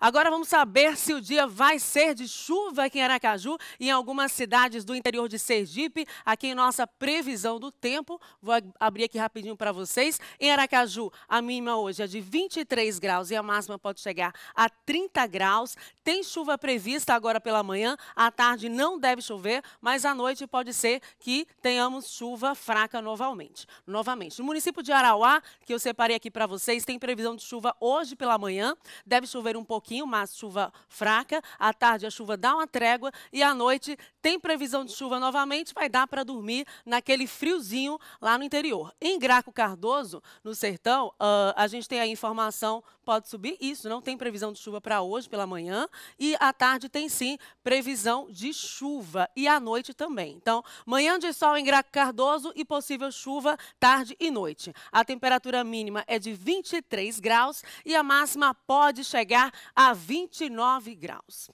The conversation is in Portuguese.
Agora vamos saber se o dia vai ser de chuva aqui em Aracaju e em algumas cidades do interior de Sergipe. Aqui em nossa previsão do tempo, vou abrir aqui rapidinho para vocês. Em Aracaju, a mínima hoje é de 23 graus e a máxima pode chegar a 30 graus. Tem chuva prevista agora pela manhã, à tarde não deve chover, mas à noite pode ser que tenhamos chuva fraca novamente. Novamente, no município de Arauá, que eu separei aqui para vocês, tem previsão de chuva hoje pela manhã, deve chover um pouquinho pouquinho, mas chuva fraca. À tarde a chuva dá uma trégua e à noite tem previsão de chuva novamente, vai dar para dormir naquele friozinho lá no interior. Em Graco Cardoso, no sertão, uh, a gente tem a informação, pode subir isso, não tem previsão de chuva para hoje pela manhã e à tarde tem sim previsão de chuva e à noite também. Então, manhã de sol em Graco Cardoso e possível chuva tarde e noite. A temperatura mínima é de 23 graus e a máxima pode chegar a 29 graus.